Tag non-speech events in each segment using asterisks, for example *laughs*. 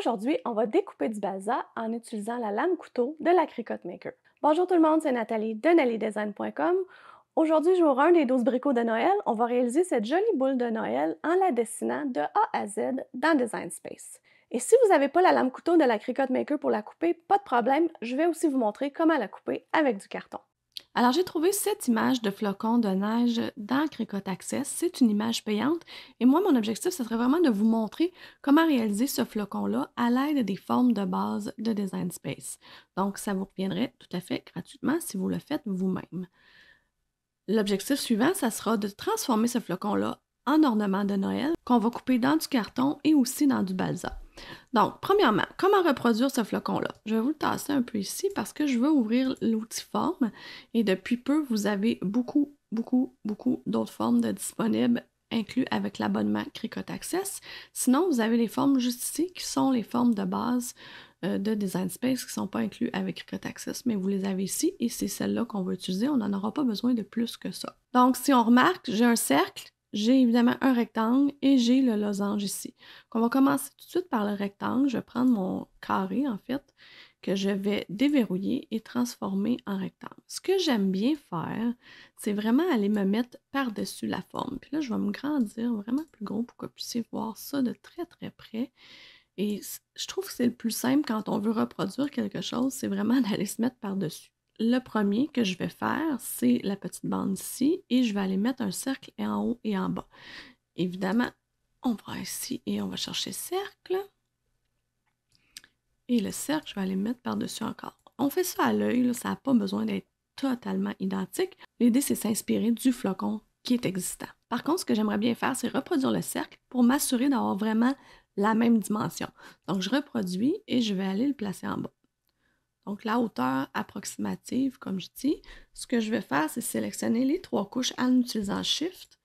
Aujourd'hui, on va découper du balsa en utilisant la lame couteau de la Cricut Maker. Bonjour tout le monde, c'est Nathalie de Nellydesign.com. Aujourd'hui, jour 1 des 12 bricots de Noël, on va réaliser cette jolie boule de Noël en la dessinant de A à Z dans Design Space. Et si vous n'avez pas la lame couteau de la Cricut Maker pour la couper, pas de problème, je vais aussi vous montrer comment la couper avec du carton. Alors, j'ai trouvé cette image de flocon de neige dans Cricut Access. C'est une image payante. Et moi, mon objectif, ce serait vraiment de vous montrer comment réaliser ce flocon-là à l'aide des formes de base de Design Space. Donc, ça vous reviendrait tout à fait gratuitement si vous le faites vous-même. L'objectif suivant, ça sera de transformer ce flocon-là en ornement de Noël qu'on va couper dans du carton et aussi dans du balsa. Donc, premièrement, comment reproduire ce flocon-là? Je vais vous le tasser un peu ici parce que je veux ouvrir l'outil forme et depuis peu, vous avez beaucoup, beaucoup, beaucoup d'autres formes de disponibles inclus avec l'abonnement Cricut Access. Sinon, vous avez les formes juste ici qui sont les formes de base euh, de Design Space qui ne sont pas inclus avec Cricut Access, mais vous les avez ici et c'est celle-là qu'on va utiliser. On n'en aura pas besoin de plus que ça. Donc, si on remarque, j'ai un cercle j'ai évidemment un rectangle et j'ai le losange ici. on va commencer tout de suite par le rectangle. Je vais prendre mon carré, en fait, que je vais déverrouiller et transformer en rectangle. Ce que j'aime bien faire, c'est vraiment aller me mettre par-dessus la forme. Puis là, je vais me grandir vraiment plus gros pour que vous puissiez voir ça de très, très près. Et je trouve que c'est le plus simple quand on veut reproduire quelque chose, c'est vraiment *laughs* d'aller se mettre par-dessus le premier que je vais faire, c'est la petite bande ici et je vais aller mettre un cercle en haut et en bas. Évidemment, on va ici et on va chercher cercle. Et le cercle, je vais aller mettre par-dessus encore. On fait ça à l'œil, ça n'a pas besoin d'être totalement identique. L'idée, c'est s'inspirer du flocon qui est existant. Par contre, ce que j'aimerais bien faire, c'est reproduire le cercle pour m'assurer d'avoir vraiment la même dimension. Donc, je reproduis et je vais aller le placer en bas. Donc, la hauteur approximative, comme je dis, ce que je vais faire, c'est sélectionner les trois couches en utilisant Shift.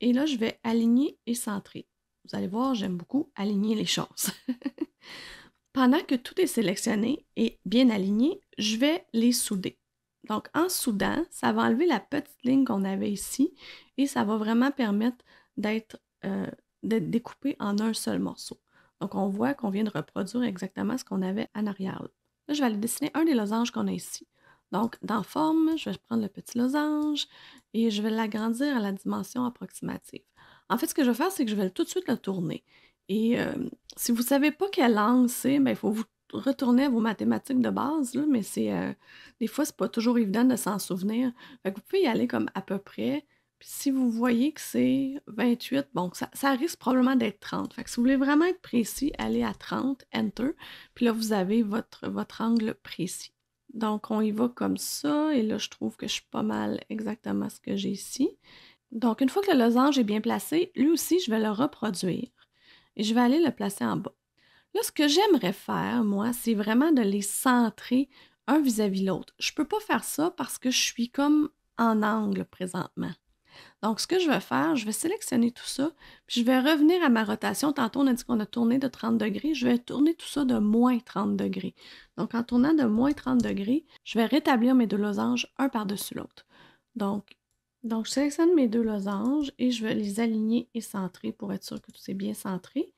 Et là, je vais aligner et centrer. Vous allez voir, j'aime beaucoup aligner les choses. *laughs* Pendant que tout est sélectionné et bien aligné, je vais les souder. Donc, en soudant, ça va enlever la petite ligne qu'on avait ici et ça va vraiment permettre d'être euh, découpé en un seul morceau. Donc, on voit qu'on vient de reproduire exactement ce qu'on avait en arrière je vais aller dessiner un des losanges qu'on a ici. Donc, dans forme, je vais prendre le petit losange et je vais l'agrandir à la dimension approximative. En fait, ce que je vais faire, c'est que je vais tout de suite le tourner. Et euh, si vous ne savez pas quel angle c'est, ben, il faut vous retourner à vos mathématiques de base, mais c'est euh, des fois, n'est pas toujours évident de s'en souvenir. vous pouvez y aller comme à peu près, puis si vous voyez que c'est 28, bon, ça, ça risque probablement d'être 30. Fait que si vous voulez vraiment être précis, allez à 30, Enter. Puis là, vous avez votre, votre angle précis. Donc, on y va comme ça. Et là, je trouve que je suis pas mal exactement ce que j'ai ici. Donc, une fois que le losange est bien placé, lui aussi, je vais le reproduire. Et je vais aller le placer en bas. Là, ce que j'aimerais faire, moi, c'est vraiment de les centrer un vis-à-vis l'autre. Je ne peux pas faire ça parce que je suis comme en angle présentement. Donc, ce que je vais faire, je vais sélectionner tout ça, puis je vais revenir à ma rotation. Tantôt, on a dit qu'on a tourné de 30 degrés. Je vais tourner tout ça de moins 30 degrés. Donc, en tournant de moins 30 degrés, je vais rétablir mes deux losanges un par-dessus l'autre. Donc, donc, je sélectionne mes deux losanges et je vais les aligner et centrer pour être sûr que tout est bien centré.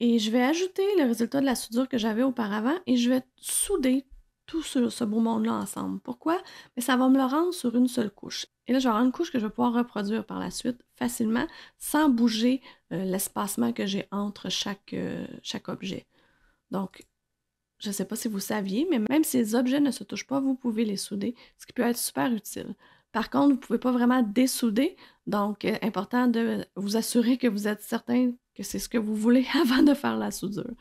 Et je vais ajouter le résultat de la soudure que j'avais auparavant et je vais souder tout ce beau monde-là ensemble. Pourquoi? Mais ça va me le rendre sur une seule couche. Et là, je vais avoir une couche que je vais pouvoir reproduire par la suite facilement sans bouger euh, l'espacement que j'ai entre chaque, euh, chaque objet. Donc, je ne sais pas si vous saviez, mais même si les objets ne se touchent pas, vous pouvez les souder, ce qui peut être super utile. Par contre, vous ne pouvez pas vraiment dessouder. Donc, euh, important de vous assurer que vous êtes certain que c'est ce que vous voulez *laughs* avant de faire la soudure.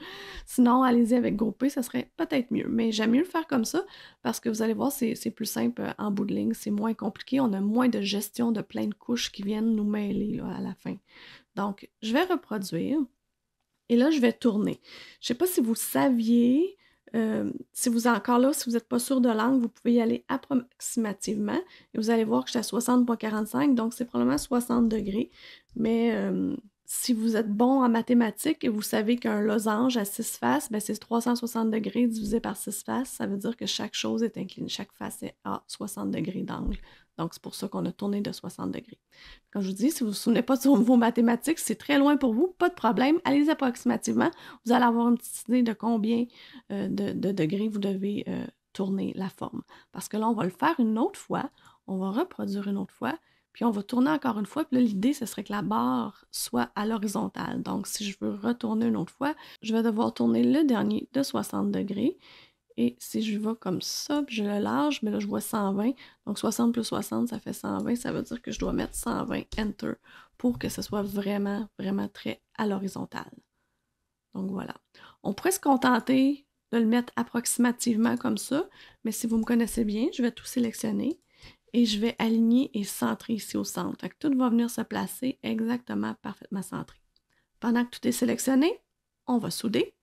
Sinon, allez-y avec groupé, ça serait peut-être mieux. Mais j'aime mieux le faire comme ça parce que vous allez voir, c'est plus simple euh, en bout de ligne, c'est moins compliqué, on a moins de gestion de plein de couches qui viennent nous mêler à la fin. Donc, je vais reproduire et là, je vais tourner. Je ne sais pas si vous saviez, euh, si vous êtes encore là, si vous n'êtes pas sûr de l'angle, vous pouvez y aller approximativement et vous allez voir que je suis à 60.45, donc c'est probablement 60 degrés, mais euh, si vous êtes bon en mathématiques et vous savez qu'un losange à 6 faces, ben, c'est 360 degrés divisé par 6 faces. Ça veut dire que chaque chose est inclinée, chaque face est à 60 degrés d'angle. Donc, c'est pour ça qu'on a tourné de 60 degrés. Comme je vous dis, si vous ne vous souvenez pas de vos mathématiques, c'est très loin pour vous, pas de problème. Allez approximativement. Vous allez avoir une petite idée de combien euh, de, degrés vous devez euh, tourner la forme. Parce que là, on va le faire une autre fois. On va reproduire une autre fois puis on va tourner encore une fois. Puis là, l'idée, ce serait que la barre soit à l'horizontale. Donc, si je veux retourner une autre fois, je vais devoir tourner le dernier de 60 degrés. Et si je vais comme ça, puis je le large, mais ben là, je vois 120. Donc, 60 plus 60, ça fait 120. Ça veut dire que je dois mettre 120 Enter pour que ce soit vraiment, vraiment très à l'horizontale. Donc, voilà. On pourrait se contenter de le mettre approximativement comme ça, mais si vous me connaissez bien, je vais tout sélectionner et je vais aligner et centrer ici au centre. tout va venir se placer exactement parfaitement centré. Pendant que tout est sélectionné, on va souder.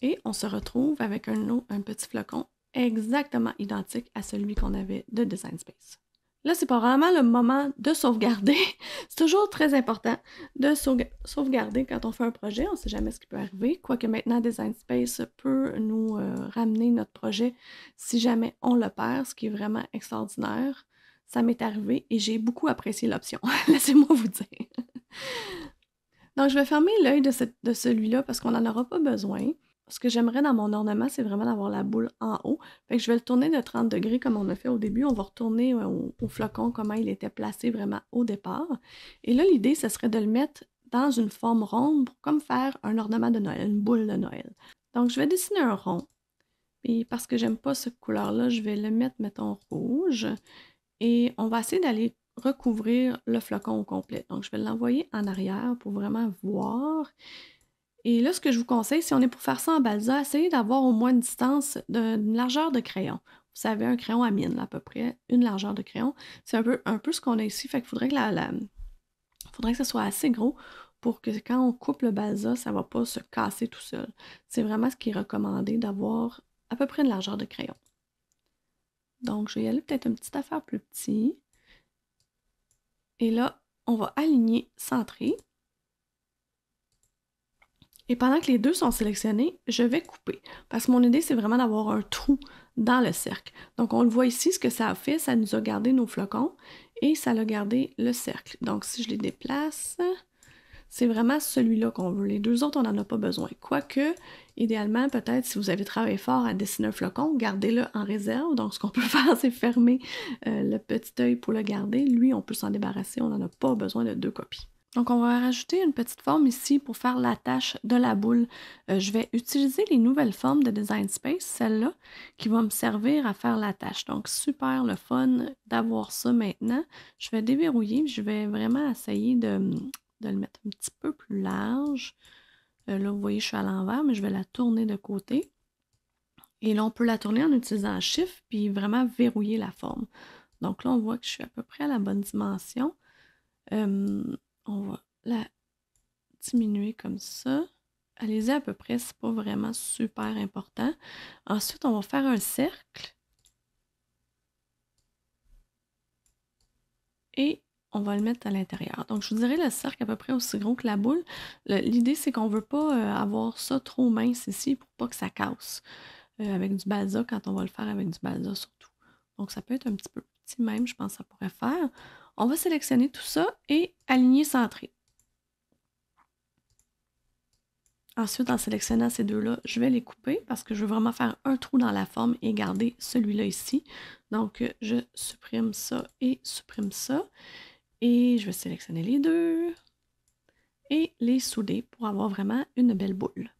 Et on se retrouve avec un, un petit flocon exactement identique à celui qu'on avait de Design Space. Là, c'est pas vraiment le moment de sauvegarder. *laughs* c'est toujours très important de sauvegarder quand on fait un projet. On ne sait jamais ce qui peut arriver. Quoique maintenant, Design Space peut nous euh, ramener notre projet si jamais on le perd, ce qui est vraiment extraordinaire. Ça m'est arrivé et j'ai beaucoup apprécié l'option. *laughs* Laissez-moi vous dire. *laughs* Donc, je vais fermer l'œil de, de celui-là parce qu'on n'en aura pas besoin. Ce que j'aimerais dans mon ornement, c'est vraiment d'avoir la boule en haut. Fait que je vais le tourner de 30 degrés comme on a fait au début. On va retourner euh, au, flocon, comment il était placé vraiment au départ. Et là, l'idée, ce serait de le mettre dans une forme ronde pour comme faire un ornement de Noël, une boule de Noël. Donc, je vais dessiner un rond. Et parce que j'aime pas cette couleur-là, je vais le mettre, mettons, rouge. Et on va essayer d'aller recouvrir le flocon au complet. Donc, je vais l'envoyer en arrière pour vraiment voir. Et là, ce que je vous conseille, si on est pour faire ça en balsa, essayez d'avoir au moins une distance d'une largeur de crayon. Vous savez, un crayon à mine, à peu près, une largeur de crayon. C'est un peu, un peu ce qu'on a ici, fait qu'il faudrait que la, la, faudrait que ce soit assez gros pour que quand on coupe le balsa, ça ne va pas se casser tout seul. C'est vraiment ce qui est recommandé d'avoir à peu près une largeur de crayon. Donc, je vais y aller peut-être une petite affaire plus petit. Et là, on va aligner, centrer. Et pendant que les deux sont sélectionnés, je vais couper parce que mon idée, c'est vraiment d'avoir un trou dans le cercle. Donc, on le voit ici, ce que ça a fait, ça nous a gardé nos flocons et ça a gardé le cercle. Donc, si je les déplace, c'est vraiment celui-là qu'on veut. Les deux autres, on n'en a pas besoin. Quoique, idéalement, peut-être, si vous avez travaillé fort à dessiner un flocon, gardez-le en réserve. Donc, ce qu'on *laughs* peut faire, c'est fermer euh, le petit œil pour le garder. Lui, on peut s'en débarrasser. On n'en a pas besoin de deux copies. Donc, on va rajouter une petite forme ici pour faire l'attache de la boule. Euh, je vais utiliser les nouvelles formes de Design Space, celle-là, qui va me servir à faire l'attache. Donc, super le fun d'avoir ça maintenant. Je vais déverrouiller, je vais vraiment essayer de, le mettre un petit peu plus large. Euh, là, vous voyez, je suis à l'envers, mais je vais la tourner de côté. Et là, on peut la tourner en utilisant Shift, chiffre, puis vraiment verrouiller la forme. Donc là, on voit que je suis à peu près à la bonne dimension. Euh, on va la diminuer comme ça. Allez-y à peu près, c'est pas vraiment super important. Ensuite, on va faire un cercle. Et on va le mettre à l'intérieur. Donc, je vous dirais le cercle à peu près aussi gros que la boule. L'idée, c'est qu'on ne veut pas euh, avoir ça trop mince ici pour pas que ça casse euh, avec du balsa quand on va le faire avec du balsa surtout. Donc, ça peut être un petit peu petit même, je pense que ça pourrait faire. On va sélectionner tout ça et aligner centré. Ensuite, en sélectionnant ces deux-là, je vais les couper parce que je veux vraiment faire un trou dans la forme et garder celui-là ici. Donc, je supprime ça et supprime ça. Et je vais sélectionner les deux et les souder pour avoir vraiment une belle boule.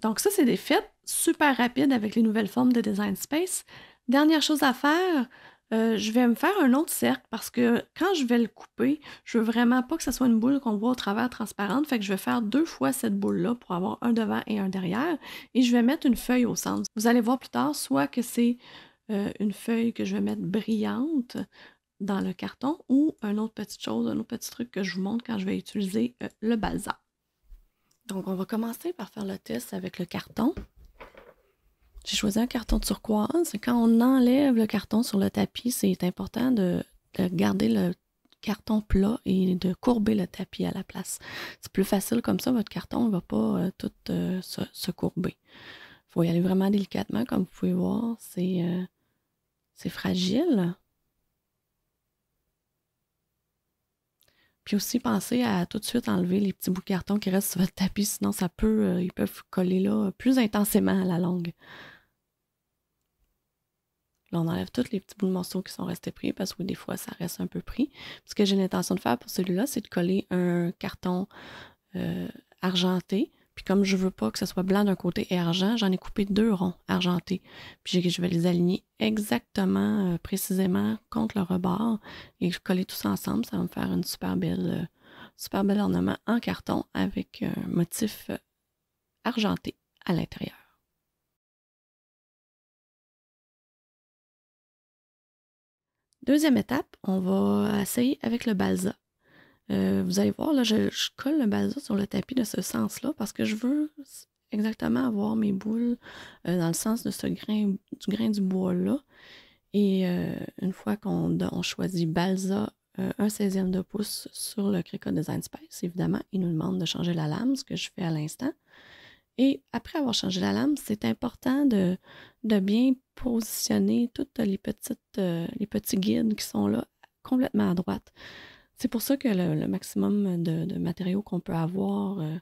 Donc ça, c'est des fêtes super rapides avec les nouvelles formes de Design Space. Dernière chose à faire, euh, je vais me faire un autre cercle parce que quand je vais le couper, je veux vraiment pas que ce soit une boule qu'on voit au travers transparente. Fait que je vais faire deux fois cette boule-là pour avoir un devant et un derrière. Et je vais mettre une feuille au centre. Vous allez voir plus tard, soit que c'est euh, une feuille que je vais mettre brillante dans le carton ou une autre petite chose, un autre petit truc que je vous montre quand je vais utiliser euh, le balsa. Donc, on va commencer par faire le test avec le carton. J'ai choisi un carton turquoise. Ah, quand on enlève le carton sur le tapis, c'est important de, garder le carton plat et de courber le tapis à la place. C'est plus facile comme ça, votre carton ne va pas euh, tout euh, se, courber. Il faut y aller vraiment délicatement, comme vous pouvez voir, euh, c'est fragile. Puis aussi, pensez à tout de suite enlever les petits bouts de carton qui restent sur votre tapis, sinon ça peut, ils peuvent coller là plus intensément à la longue. Là, on enlève tous les petits bouts de morceaux qui sont restés pris parce que des fois, ça reste un peu pris. Ce que j'ai l'intention de faire pour celui-là, c'est de coller un carton euh, argenté. Puis comme je veux pas que ce soit blanc d'un côté et argent, j'en ai coupé deux ronds argentés. Puis je vais les aligner exactement, euh, précisément contre le rebord et je coller tout ça ensemble. Ça va me faire un super belle, euh, super bel ornement en carton avec un motif argenté à l'intérieur. Deuxième étape, on va essayer avec le balsa. Euh, vous allez voir, là, je, colle le balsa sur le tapis de ce sens-là parce que je veux exactement avoir mes boules euh, dans le sens de ce grain, du grain du bois-là. Et euh, une fois qu'on choisit balsa, un 16e de pouce sur le Cricut Design Space, évidemment, il nous demande de changer la lame, ce que je fais à l'instant. Et après avoir changé la lame, c'est important de, de bien positionner toutes euh, les petites euh, les petits guides qui sont là complètement à droite. C'est pour ça que le, maximum de, matériaux qu'on peut avoir euh,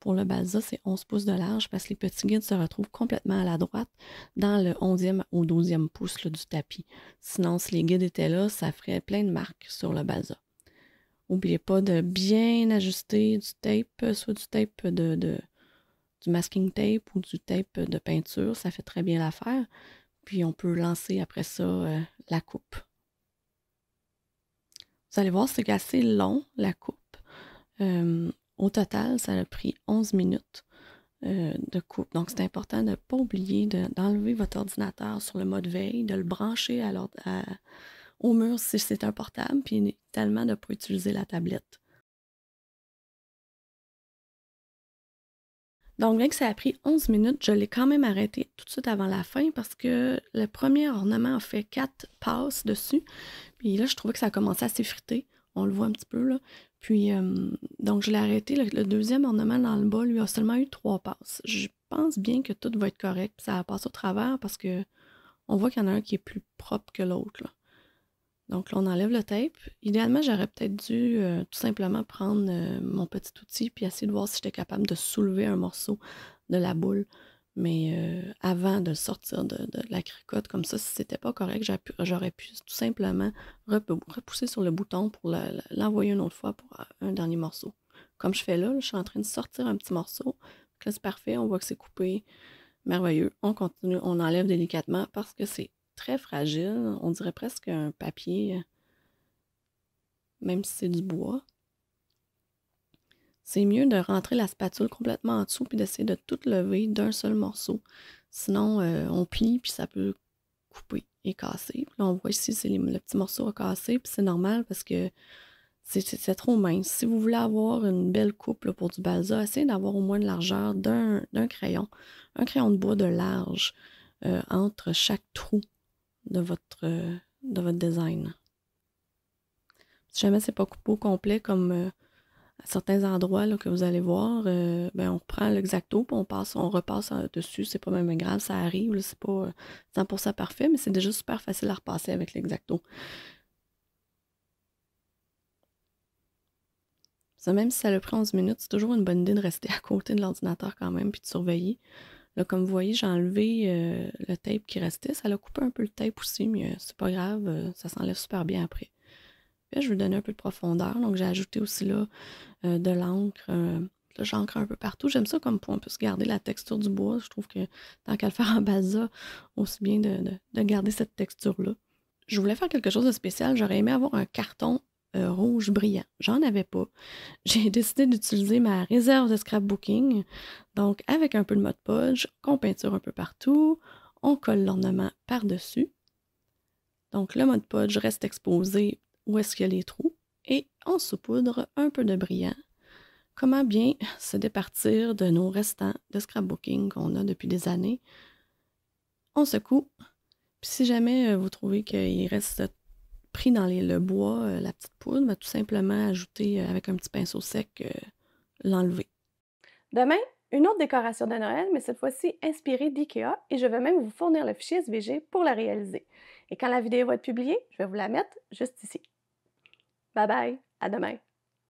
pour le balsa, c'est 11 pouces de large parce que les petits guides se retrouvent complètement à la droite dans le 11e ou 12e pouce du tapis. Sinon, si les guides étaient là, ça ferait plein de marques sur le balsa. N'oubliez pas de bien ajuster du tape, soit du tape de masking tape ou du tape de peinture, ça fait très bien l'affaire. Puis on peut lancer après ça euh, la coupe. Vous allez voir, c'est assez long, la coupe. Euh, au total, ça a pris 11 minutes euh, de coupe. Donc, c'est important de ne pas oublier d'enlever votre ordinateur sur le mode veille, de le brancher à, au mur si c'est un portable, puis tellement de ne pas utiliser la tablette. Donc, bien que ça a pris 11 minutes, je l'ai quand même arrêté tout de suite avant la fin parce que le premier ornement a fait 4 passes dessus. Puis là, je trouvais que ça a à s'effriter. On le voit un petit peu, là. Puis, euh, donc, je l'ai arrêté. Le, deuxième ornement dans le bas, lui, a seulement eu 3 passes. Je pense bien que tout va être correct. ça passe au travers parce que on voit qu'il y en a un qui est plus propre que l'autre, là. Donc là, on enlève le tape. Idéalement, j'aurais peut-être dû euh, tout simplement prendre euh, mon petit outil puis essayer de voir si j'étais capable de soulever un morceau de la boule. Mais euh, avant de sortir de, la cricote, comme ça, si n'était pas correct, j'aurais pu tout simplement repousser sur le bouton pour l'envoyer une autre fois pour un dernier morceau. Comme je fais là, je suis en train de sortir un petit morceau. c'est parfait, on voit que c'est coupé. Merveilleux. On continue, on enlève délicatement parce que c'est très fragile. On dirait presque un papier, même si c'est du bois. C'est mieux de rentrer la spatule complètement en dessous puis d'essayer de tout lever d'un seul morceau. Sinon, euh, on plie puis ça peut couper et casser. Là, on voit ici, c'est le petit morceau à casser puis c'est normal parce que c'est trop mince. Si vous voulez avoir une belle coupe pour du balsa, essayez d'avoir au moins de largeur d'un crayon, un crayon de bois de large euh, entre chaque trou de votre, euh, de votre design. Si jamais c'est pas coupé complet, comme euh, à certains endroits que vous allez voir, euh, ben, on reprend l'exacto, puis on, passe, on repasse dessus. C'est pas même grave, ça arrive. C'est pas 100% parfait, mais c'est déjà super facile à repasser avec l'exacto. même si ça le prend 11 minutes, c'est toujours une bonne idée de rester à côté de l'ordinateur quand même, puis de surveiller comme vous voyez, j'ai enlevé euh, le tape qui restait. Ça l'a coupé un peu le tape aussi, mais euh, c'est pas grave, euh, ça s'enlève super bien après. je vais donner un peu de profondeur, donc j'ai ajouté aussi là de l'encre. là, j'encre un peu partout. J'aime ça comme pour on puisse garder la texture du bois. Je trouve que tant qu'à le faire en balsa, aussi bien de garder cette texture-là. Je voulais faire quelque chose de spécial. J'aurais aimé avoir un carton euh, rouge brillant. J'en avais pas. *laughs* J'ai décidé d'utiliser ma réserve de scrapbooking. Donc, avec un peu de mode podge, qu'on peinture un peu partout, on colle l'ornement par-dessus. Donc, le mode podge reste exposé où est-ce qu'il y a les trous et on saupoudre un peu de brillant. Comment bien *laughs* se départir de nos restants de scrapbooking qu'on a depuis des années? On secoue. Puis si jamais euh, vous trouvez qu'il reste pris dans le bois, euh, la petite poudre, va tout simplement ajouter euh, avec un petit pinceau sec, euh, l'enlever. Demain, une autre décoration de Noël, mais cette fois-ci inspirée d'IKEA, et je vais même vous fournir le fichier SVG pour la réaliser. Et quand la vidéo va être publiée, je vais vous la mettre juste ici. Bye bye, à demain!